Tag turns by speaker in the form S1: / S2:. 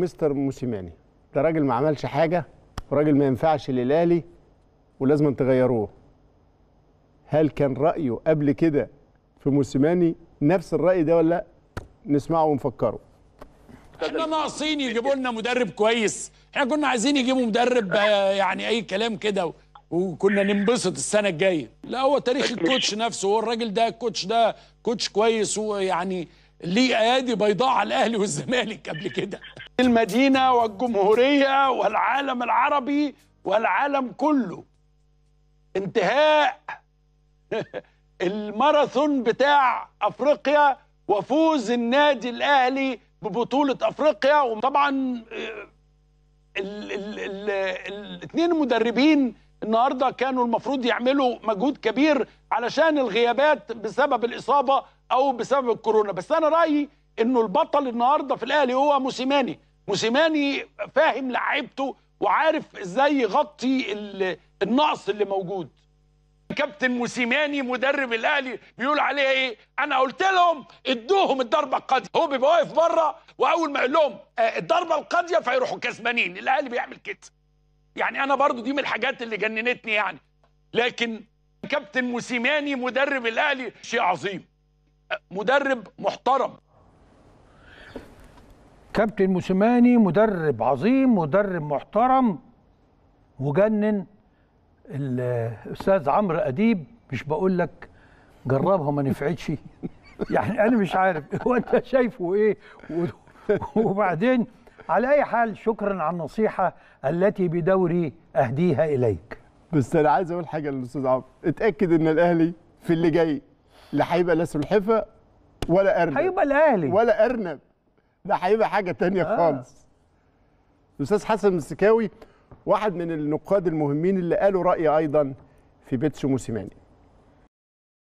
S1: مستر موسيماني ده راجل ما عملش حاجه وراجل ما ينفعش للاهلي ولازم تغيروه هل كان رايه قبل كده في موسيماني نفس الراي ده ولا لا نسمعه ونفكره
S2: احنا ناقصين يجيبوا لنا مدرب كويس احنا كنا عايزين يجيبوا مدرب آه، يعني اي كلام كده وكنا ننبسط السنه الجايه لا هو تاريخ طيب، الكوتش نفسه هو الراجل ده الكوتش ده كوتش كويس ويعني ليه ايادي بيضاء على الاهلي والزمالك قبل كده المدينة والجمهورية والعالم العربي والعالم كله انتهاء الماراثون بتاع أفريقيا وفوز النادي الأهلي ببطولة أفريقيا وطبعا آه، الاثنين المدربين النهارده كانوا المفروض يعملوا مجهود كبير علشان الغيابات بسبب الاصابه او بسبب الكورونا بس انا رايي انه البطل النهارده في الاهلي هو موسيماني موسيماني فاهم لعيبته وعارف ازاي يغطي النقص اللي موجود كابتن موسيماني مدرب الاهلي بيقول عليها ايه انا قلت لهم ادوهم الضربه القاضيه هو بيبقى واقف بره واول ما يقول لهم آه، الضربه القاضيه فيروحوا كسبانين الاهلي بيعمل كده يعني انا برضو دي من الحاجات اللي جننتني يعني لكن كابتن موسيماني مدرب الاهلي شيء عظيم آه، مدرب محترم
S3: كابتن موسيماني مدرب عظيم مدرب محترم وجنن الاستاذ عمرو اديب مش بقول لك جربها ما نفعتش يعني انا مش عارف هو انت شايفه ايه وبعدين
S1: على اي حال شكرا على النصيحه التي بدوري اهديها اليك بس انا عايز اقول حاجه للاستاذ عمرو اتاكد ان الاهلي في اللي جاي لا هيبقى لا سلحفه ولا ارنب هيبقى الاهلي ولا ارنب ده هيبقى حاجه تانية آه. خالص الاستاذ حسن السكاوي واحد من النقاد المهمين اللي قالوا راي ايضا في بيتسو موسيماني